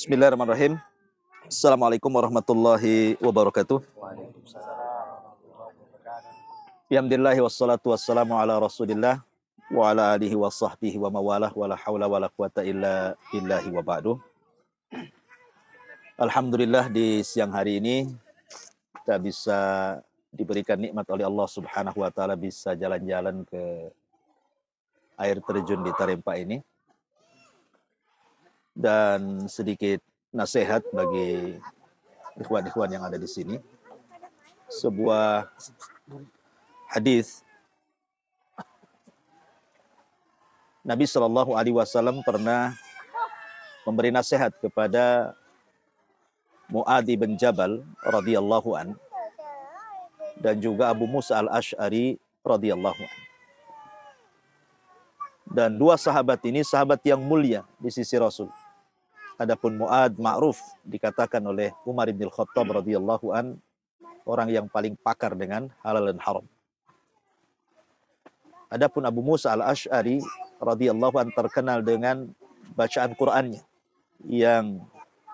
Bismillahirrahmanirrahim. Assalamualaikum warahmatullahi wabarakatuh. Bihamdillahi wassalatu wassalamu ala rasulillah wa ala alihi wa sahbihi wa mawalah wa la hawla wa la quwata illa billahi wa ba'du. Alhamdulillah di siang hari ini kita bisa diberikan nikmat oleh Allah Subhanahu wa taala bisa jalan-jalan ke air terjun di Tarempa ini dan sedikit nasihat bagi ikhwan-ikhwan yang ada di sini. Sebuah hadis Nabi Shallallahu Alaihi Wasallam pernah memberi nasihat kepada Muadi bin Jabal radhiyallahu an dan juga Abu Musa al Ashari radhiyallahu an. Dan dua sahabat ini sahabat yang mulia di sisi Rasul. Adapun Muad ma'ruf dikatakan oleh Umar bin Khattab radhiyallahu an orang yang paling pakar dengan halal dan haram. Adapun Abu Musa al-Ash'ari radhiyallahu an terkenal dengan bacaan Qur'annya yang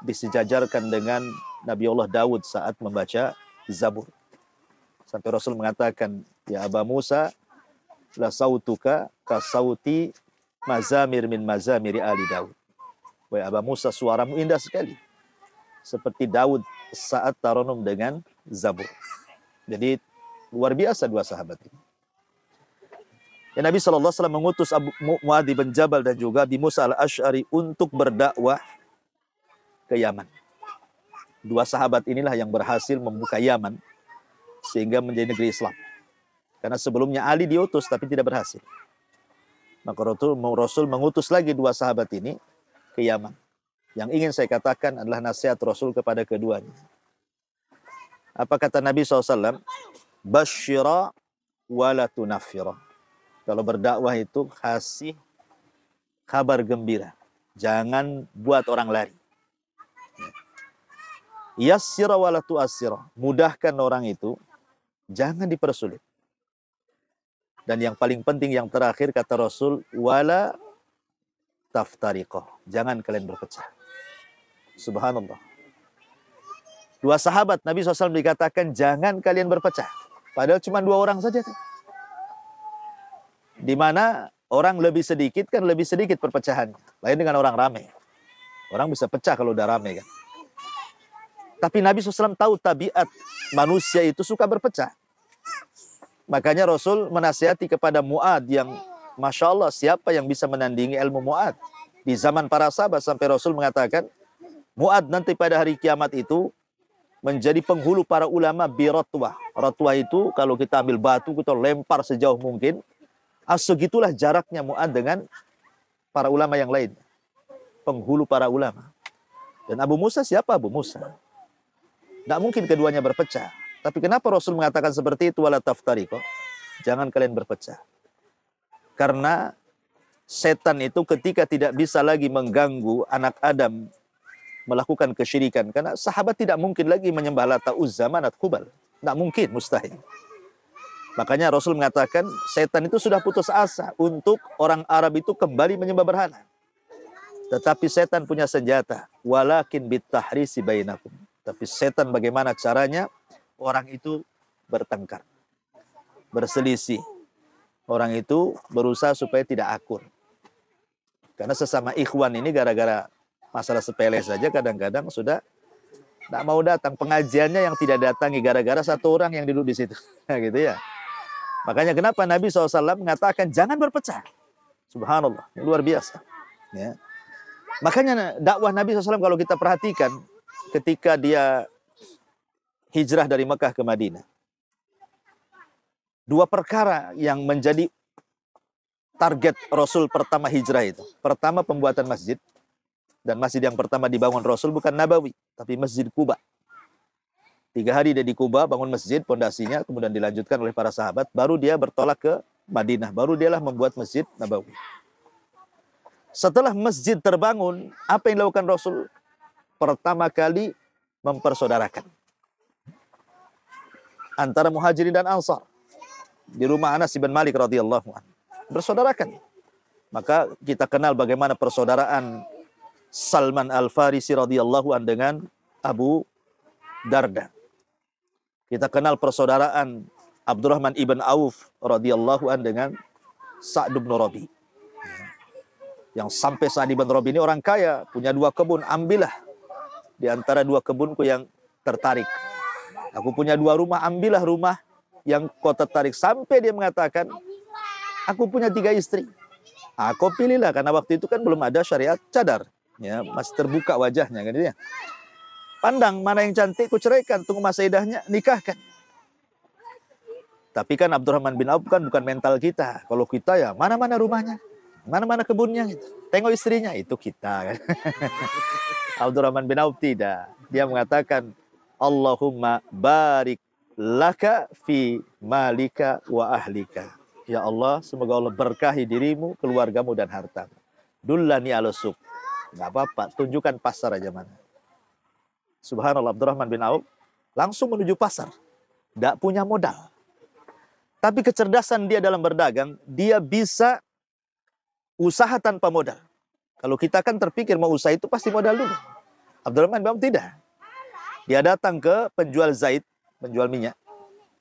disejajarkan dengan Nabi Allah Dawud saat membaca Zabur. Sampai Rasul mengatakan, Ya Aba Musa, la sautuka kasauti mazamir min mazamiri ali Daud. Wahai Aba Musa, suaramu indah sekali. Seperti Daud saat taronum dengan Zabur. Jadi luar biasa dua sahabat ini. Ya, Nabi Shallallahu Alaihi Wasallam mengutus Abu Muadz bin Jabal dan juga Abi Musa al Ashari untuk berdakwah ke Yaman. Dua sahabat inilah yang berhasil membuka Yaman sehingga menjadi negeri Islam. Karena sebelumnya Ali diutus tapi tidak berhasil. Maka Rasul, mengutus lagi dua sahabat ini ke Yaman. Yang ingin saya katakan adalah nasihat Rasul kepada keduanya. Apa kata Nabi SAW? Bashira wala tunafira. Kalau berdakwah itu kasih kabar gembira. Jangan buat orang lari. Yassira wala tu'assira. Mudahkan orang itu. Jangan dipersulit. Dan yang paling penting yang terakhir kata Rasul, wala taftariqoh. Jangan kalian berpecah. Subhanallah. Dua sahabat Nabi SAW dikatakan jangan kalian berpecah. Padahal cuma dua orang saja. Tuh. Di mana orang lebih sedikit kan lebih sedikit perpecahan. Lain dengan orang ramai. Orang bisa pecah kalau udah ramai kan. Tapi Nabi SAW tahu tabiat manusia itu suka berpecah. Makanya Rasul menasihati kepada Mu'ad yang Masya Allah siapa yang bisa menandingi ilmu Mu'ad. Di zaman para sahabat sampai Rasul mengatakan, Mu'ad nanti pada hari kiamat itu menjadi penghulu para ulama birotwah. Rotwah itu kalau kita ambil batu, kita lempar sejauh mungkin. Ah, segitulah jaraknya Mu'ad dengan para ulama yang lain. Penghulu para ulama. Dan Abu Musa siapa Abu Musa? Tidak mungkin keduanya berpecah. Tapi kenapa Rasul mengatakan seperti itu? Wala taftariko. Jangan kalian berpecah. Karena setan itu ketika tidak bisa lagi mengganggu anak Adam melakukan kesyirikan. Karena sahabat tidak mungkin lagi menyembah Lata Uzza, Manat, Hubal. Tidak mungkin, mustahil. Makanya Rasul mengatakan setan itu sudah putus asa untuk orang Arab itu kembali menyembah berhala. Tetapi setan punya senjata. Walakin bitahrisi bainakum. Tapi setan bagaimana caranya orang itu bertengkar, berselisih. Orang itu berusaha supaya tidak akur. Karena sesama ikhwan ini gara-gara masalah sepele saja kadang-kadang sudah tidak mau datang. Pengajiannya yang tidak datangi gara-gara satu orang yang duduk di situ. Nah, gitu ya. Makanya kenapa Nabi SAW mengatakan jangan berpecah. Subhanallah, luar biasa. Ya. Makanya dakwah Nabi SAW kalau kita perhatikan ketika dia hijrah dari Mekah ke Madinah. Dua perkara yang menjadi target Rasul pertama hijrah itu. Pertama pembuatan masjid. Dan masjid yang pertama dibangun Rasul bukan Nabawi, tapi Masjid Kuba. Tiga hari dia di Kuba bangun masjid, pondasinya kemudian dilanjutkan oleh para sahabat. Baru dia bertolak ke Madinah. Baru dialah membuat Masjid Nabawi. Setelah masjid terbangun, apa yang dilakukan Rasul? Pertama kali mempersaudarakan antara Muhajirin dan Ansar di rumah Anas bin Malik radhiyallahu anhu. Bersaudarakan. Maka kita kenal bagaimana persaudaraan Salman Al-Farisi radhiyallahu an dengan Abu Darda. Kita kenal persaudaraan Abdurrahman ibn Auf radhiyallahu an dengan Sa'd bin Rabi. Yang sampai Sa'd bin Rabi ini orang kaya, punya dua kebun, ambillah di antara dua kebunku yang tertarik Aku punya dua rumah, ambillah rumah yang kau tertarik. Sampai dia mengatakan, aku punya tiga istri. Aku ah, pilihlah, karena waktu itu kan belum ada syariat cadar. Ya, masih terbuka wajahnya. Kan, dia. Pandang mana yang cantik, ku ceraikan. Tunggu masa idahnya, nikahkan. Tapi kan Abdurrahman bin Auf kan bukan mental kita. Kalau kita ya mana-mana rumahnya, mana-mana kebunnya gitu. Tengok istrinya itu kita. Kan? Abdurrahman bin Auf tidak. Dia mengatakan Allahumma barik laka fi malika wa ahlika. Ya Allah, semoga Allah berkahi dirimu, keluargamu dan hartamu. Dullani alusuk. Gak apa-apa, tunjukkan pasar aja mana. Subhanallah Abdurrahman bin Auf langsung menuju pasar. Gak punya modal. Tapi kecerdasan dia dalam berdagang, dia bisa usaha tanpa modal. Kalau kita kan terpikir mau usaha itu pasti modal dulu. Abdurrahman bin Auf tidak. Dia datang ke penjual zait, penjual minyak.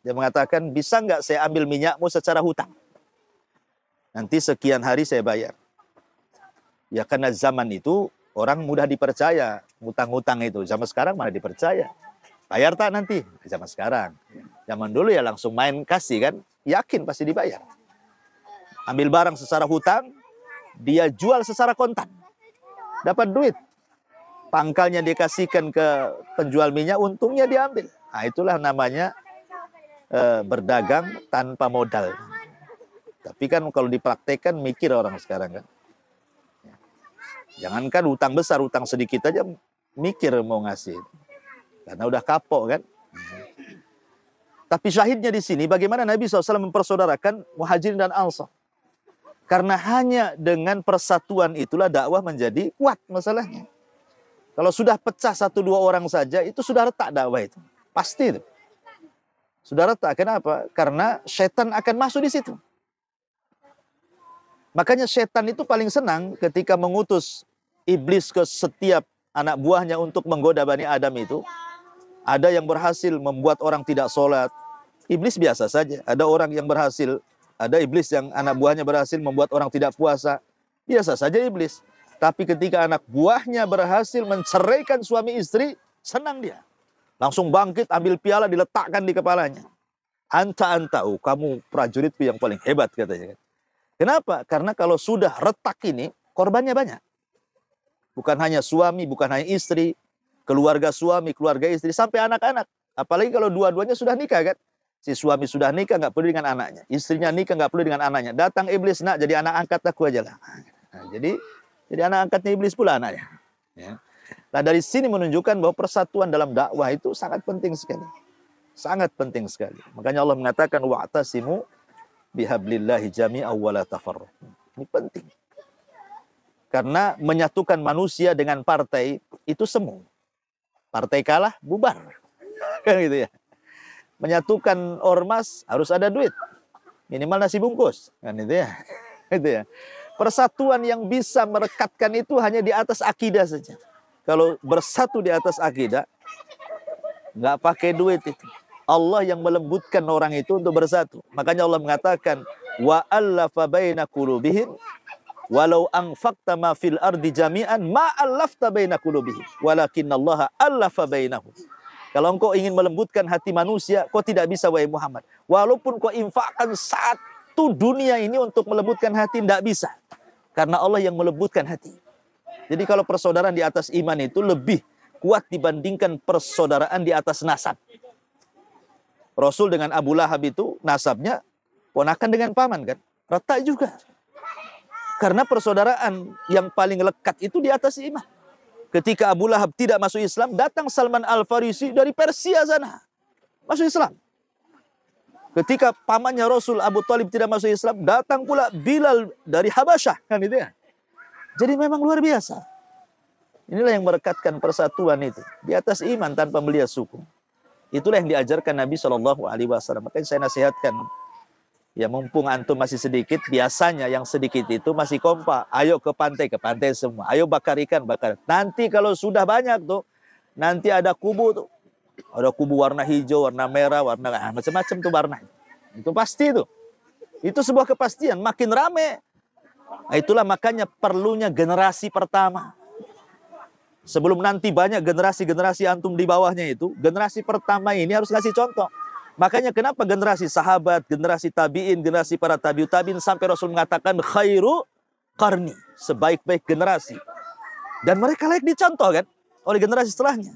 Dia mengatakan, bisa nggak saya ambil minyakmu secara hutang? Nanti sekian hari saya bayar. Ya karena zaman itu orang mudah dipercaya, hutang-hutang itu. Zaman sekarang malah dipercaya. Bayar tak nanti? Zaman sekarang. Zaman dulu ya langsung main kasih kan, yakin pasti dibayar. Ambil barang secara hutang, dia jual secara kontan. Dapat duit, pangkalnya dikasihkan ke penjual minyak, untungnya diambil. Nah, itulah namanya e, berdagang tanpa modal. Tapi kan kalau dipraktekkan mikir orang sekarang kan. Jangankan utang besar, utang sedikit aja mikir mau ngasih. Karena udah kapok kan. Tapi syahidnya di sini bagaimana Nabi SAW mempersaudarakan muhajirin dan ansar. Karena hanya dengan persatuan itulah dakwah menjadi kuat masalahnya. Kalau sudah pecah satu dua orang saja, itu sudah retak dakwah itu. Pasti itu. Sudah retak. Kenapa? Karena setan akan masuk di situ. Makanya setan itu paling senang ketika mengutus iblis ke setiap anak buahnya untuk menggoda Bani Adam itu. Ada yang berhasil membuat orang tidak sholat. Iblis biasa saja. Ada orang yang berhasil. Ada iblis yang anak buahnya berhasil membuat orang tidak puasa. Biasa saja iblis. Tapi ketika anak buahnya berhasil menceraikan suami istri, senang dia. Langsung bangkit, ambil piala, diletakkan di kepalanya. Anta antau, kamu prajuritku yang paling hebat katanya. Kenapa? Karena kalau sudah retak ini, korbannya banyak. Bukan hanya suami, bukan hanya istri, keluarga suami, keluarga istri, sampai anak-anak. Apalagi kalau dua-duanya sudah nikah kan. Si suami sudah nikah nggak perlu dengan anaknya. Istrinya nikah nggak perlu dengan anaknya. Datang iblis nak jadi anak angkat aku aja lah. Nah, jadi jadi anak angkatnya iblis pula anaknya. Ya. Nah dari sini menunjukkan bahwa persatuan dalam dakwah itu sangat penting sekali. Sangat penting sekali. Makanya Allah mengatakan wa'tasimu bihablillahi jami'a wa la tafarruq. Ini penting. Karena menyatukan manusia dengan partai itu semu. Partai kalah bubar. Kan gitu ya. Menyatukan ormas harus ada duit. Minimal nasi bungkus. Kan itu ya. Itu ya. Persatuan yang bisa merekatkan itu hanya di atas akidah saja. Kalau bersatu di atas akidah, nggak pakai duit itu. Allah yang melembutkan orang itu untuk bersatu. Makanya Allah mengatakan, wa allafa baina walau angfakta ma fil ardi jami'an ma allafta baina qulubihim walakin Allah allafa bainahum. Kalau engkau ingin melembutkan hati manusia, kau tidak bisa wahai Muhammad. Walaupun kau infakkan satu dunia ini untuk melembutkan hati, tidak bisa. Karena Allah yang melembutkan hati. Jadi kalau persaudaraan di atas iman itu lebih kuat dibandingkan persaudaraan di atas nasab. Rasul dengan Abu Lahab itu nasabnya ponakan dengan paman kan. Retak juga. Karena persaudaraan yang paling lekat itu di atas iman. Ketika Abu Lahab tidak masuk Islam, datang Salman Al-Farisi dari Persia sana. Masuk Islam. Ketika pamannya Rasul Abu Talib tidak masuk Islam, datang pula Bilal dari Habasyah. Kan itu ya. Jadi memang luar biasa. Inilah yang merekatkan persatuan itu. Di atas iman tanpa melihat suku. Itulah yang diajarkan Nabi Shallallahu Alaihi Wasallam. Makanya saya nasihatkan, ya mumpung antum masih sedikit, biasanya yang sedikit itu masih kompak. Ayo ke pantai, ke pantai semua. Ayo bakar ikan, bakar. Nanti kalau sudah banyak tuh, nanti ada kubu tuh, ada kubu warna hijau, warna merah, warna ah, macam-macam tuh warna. Itu pasti itu. Itu sebuah kepastian. Makin rame. Nah, itulah makanya perlunya generasi pertama. Sebelum nanti banyak generasi-generasi antum di bawahnya itu, generasi pertama ini harus ngasih contoh. Makanya kenapa generasi sahabat, generasi tabiin, generasi para tabiut tabiin sampai Rasul mengatakan khairu karni, sebaik-baik generasi. Dan mereka layak dicontoh kan oleh generasi setelahnya.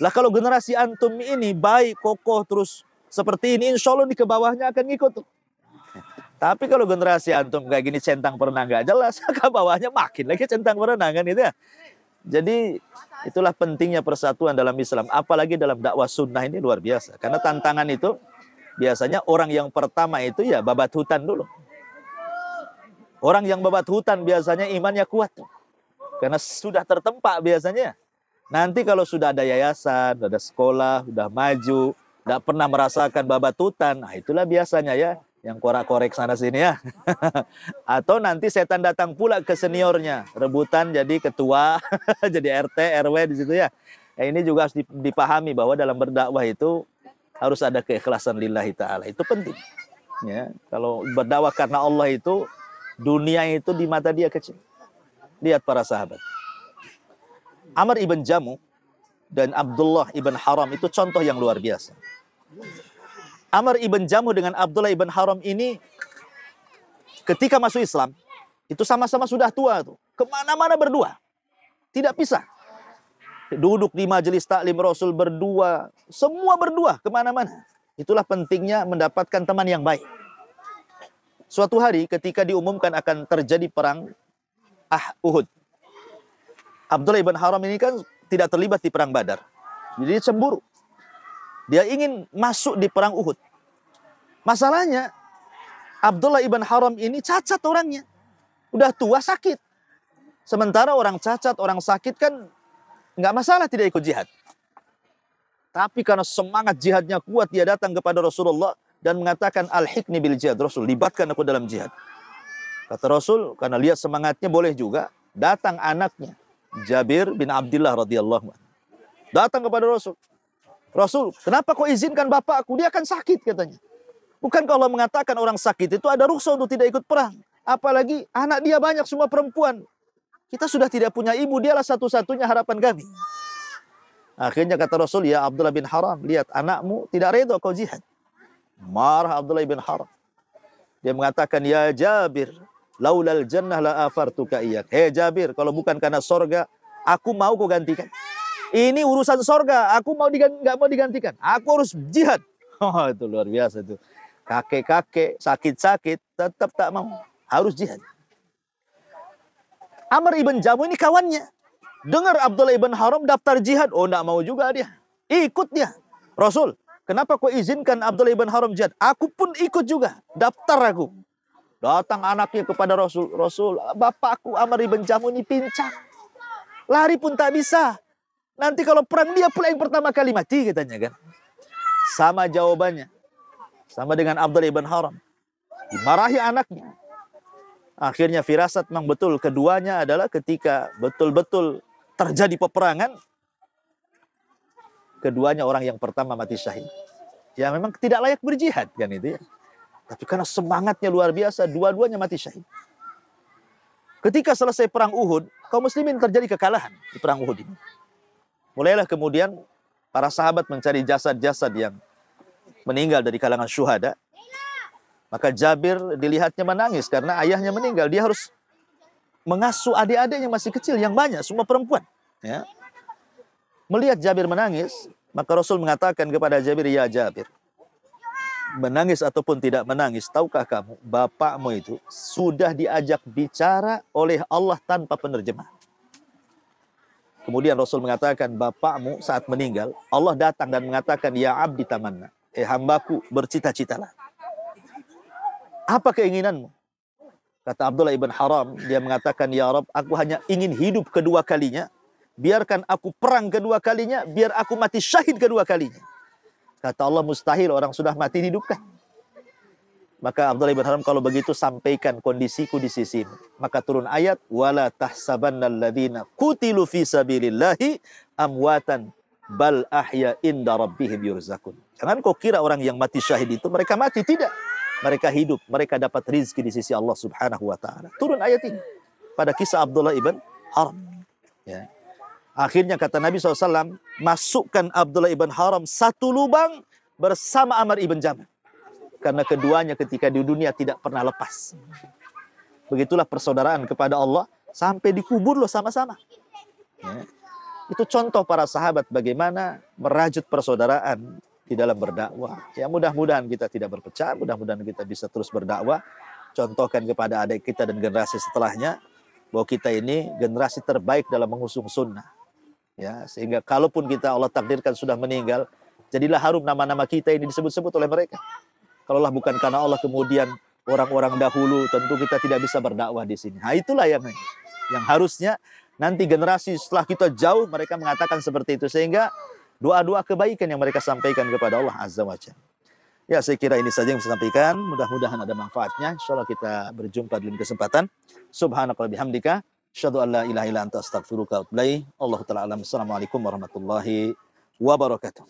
Lah kalau generasi antum ini baik, kokoh terus seperti ini, insya Allah di kebawahnya akan ngikut Tapi kalau generasi antum kayak gini centang perenang gak jelas, ke bawahnya makin lagi centang perenang kan gitu ya. Jadi itulah pentingnya persatuan dalam Islam, apalagi dalam dakwah sunnah ini luar biasa. Karena tantangan itu biasanya orang yang pertama itu ya babat hutan dulu. Orang yang babat hutan biasanya imannya kuat. Karena sudah tertempa biasanya. Nanti kalau sudah ada yayasan, sudah ada sekolah, sudah maju, tidak pernah merasakan babatutan, nah itulah biasanya ya yang korak-korek sana sini ya. Atau nanti setan datang pula ke seniornya, rebutan jadi ketua, jadi RT, RW di situ ya. Nah, Ini juga harus dipahami bahwa dalam berdakwah itu harus ada keikhlasan lillahi taala. Itu penting. Ya, kalau berdakwah karena Allah itu dunia itu di mata dia kecil. Lihat para sahabat. Amr ibn Jamu dan Abdullah ibn Haram itu contoh yang luar biasa. Amr ibn Jamu dengan Abdullah ibn Haram ini ketika masuk Islam itu sama-sama sudah tua tuh. Kemana-mana berdua. Tidak pisah. Duduk di majelis taklim Rasul berdua. Semua berdua kemana-mana. Itulah pentingnya mendapatkan teman yang baik. Suatu hari ketika diumumkan akan terjadi perang Ah Uhud Abdullah ibn Haram ini kan tidak terlibat di perang Badar. Jadi cemburu. Dia ingin masuk di perang Uhud. Masalahnya Abdullah ibn Haram ini cacat orangnya. Udah tua sakit. Sementara orang cacat, orang sakit kan nggak masalah tidak ikut jihad. Tapi karena semangat jihadnya kuat, dia datang kepada Rasulullah dan mengatakan al-hikni bil jihad. Rasul, libatkan aku dalam jihad. Kata Rasul, karena lihat semangatnya boleh juga, datang anaknya Jabir bin Abdullah radhiyallahu datang kepada Rasul. Rasul, kenapa kau izinkan bapakku? Dia akan sakit katanya. Bukan kalau mengatakan orang sakit itu ada rukhsah untuk tidak ikut perang. Apalagi anak dia banyak semua perempuan. Kita sudah tidak punya ibu, dialah satu-satunya harapan kami. Akhirnya kata Rasul, ya Abdullah bin Haram, lihat anakmu tidak redha kau jihad. Marah Abdullah bin Haram. Dia mengatakan, ya Jabir, laulal jannah la afartu kaiyak. Hei Jabir, kalau bukan karena sorga, aku mau kau gantikan. Ini urusan sorga, aku mau digan, gak mau digantikan. Aku harus jihad. Oh, itu luar biasa itu. Kakek-kakek, sakit-sakit, tetap tak mau. Harus jihad. Amr ibn Jamu ini kawannya. Dengar Abdullah ibn Haram daftar jihad. Oh, enggak mau juga dia. Ikut dia. Rasul, kenapa kau izinkan Abdullah ibn Haram jihad? Aku pun ikut juga. Daftar aku. Datang anaknya kepada Rasul. Rasul, bapakku Amr ibn Jamu ini pincang. Lari pun tak bisa. Nanti kalau perang dia pula yang pertama kali mati katanya kan. Sama jawabannya. Sama dengan Abdul ibn Haram. Dimarahi anaknya. Akhirnya firasat memang betul keduanya adalah ketika betul-betul terjadi peperangan. Keduanya orang yang pertama mati syahid. Ya memang tidak layak berjihad kan itu ya. Tapi karena semangatnya luar biasa, dua-duanya mati syahid. Ketika selesai perang Uhud, kaum muslimin terjadi kekalahan di perang Uhud ini. Mulailah kemudian para sahabat mencari jasad-jasad yang meninggal dari kalangan syuhada. Maka Jabir dilihatnya menangis karena ayahnya meninggal. Dia harus mengasuh adik-adiknya masih kecil yang banyak, semua perempuan. Ya. Melihat Jabir menangis, maka Rasul mengatakan kepada Jabir, Ya Jabir, menangis ataupun tidak menangis, tahukah kamu, bapakmu itu sudah diajak bicara oleh Allah tanpa penerjemah. Kemudian Rasul mengatakan, bapakmu saat meninggal, Allah datang dan mengatakan, ya abdi tamanna, eh hambaku bercita-citalah. Apa keinginanmu? Kata Abdullah ibn Haram, dia mengatakan, ya Rab, aku hanya ingin hidup kedua kalinya, biarkan aku perang kedua kalinya, biar aku mati syahid kedua kalinya. Kata Allah mustahil orang sudah mati dihidupkan. Maka Abdullah bin Haram kalau begitu sampaikan kondisiku di sisi. Maka turun ayat wala tahsabannalladzina kutilu qutilu fi sabilillahi amwatan bal ahya inda rabbihim yurzakun. Jangan kau kira orang yang mati syahid itu mereka mati tidak. Mereka hidup, mereka dapat rizki di sisi Allah Subhanahu wa taala. Turun ayat ini pada kisah Abdullah ibn Haram. Ya. Akhirnya kata Nabi SAW, masukkan Abdullah ibn Haram satu lubang bersama Amr ibn Jamal. Karena keduanya ketika di dunia tidak pernah lepas. Begitulah persaudaraan kepada Allah sampai dikubur loh sama-sama. Ya. Itu contoh para sahabat bagaimana merajut persaudaraan di dalam berdakwah. Ya mudah-mudahan kita tidak berpecah, mudah-mudahan kita bisa terus berdakwah. Contohkan kepada adik kita dan generasi setelahnya bahwa kita ini generasi terbaik dalam mengusung sunnah ya sehingga kalaupun kita Allah takdirkan sudah meninggal jadilah harum nama-nama kita ini disebut-sebut oleh mereka kalaulah bukan karena Allah kemudian orang-orang dahulu tentu kita tidak bisa berdakwah di sini nah itulah yang yang harusnya nanti generasi setelah kita jauh mereka mengatakan seperti itu sehingga doa-doa kebaikan yang mereka sampaikan kepada Allah azza wajalla Ya, saya kira ini saja yang saya sampaikan. Mudah-mudahan ada manfaatnya. Insya Allah kita berjumpa dalam kesempatan. Subhanakallah bihamdika. Asyhadu an la ilaha illa anta astaghfiruka wa atubu Allah taala alam. Assalamualaikum warahmatullahi wabarakatuh.